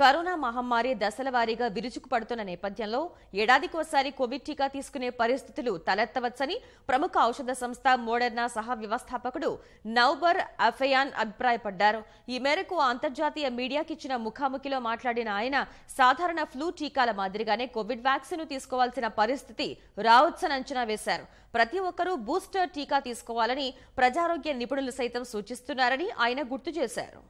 corona మహమ్మారి దశల వారీగా విరుచుకుపడుతున్న నేపథ్యంలో ఏడాదికోసారి కోవిడ్ టీకా తీసుకునే పరిస్థితులు తలెత్తవచ్చని ప్రముఖ ఔషధ సంస్థ మోడర్నా సహా వ్యవస్థాపకుడు నౌబర్ అఫయాన్ అభిప్రాయపడ్డారు ఈ మేరకు అంతర్జాతీయ మీడియాకిచ్చిన ముఖాముఖిలో మాట్లాడిన ఆయన సాధారణ ఫ్లూ టీకాల మాదిరిగానే కోవిడ్ వ్యాక్సిన్ తీసుకోవాల్సిన పరిస్థితి రావచ్చని అంచనా వేశారు ప్రతి ఒక్కరూ బూస్టర్ టీకా తీసుకోవాలని ప్రజారోగ్య నిపుణులు సైతం సూచిస్తున్నారని ఆయన గుర్తు చేశారు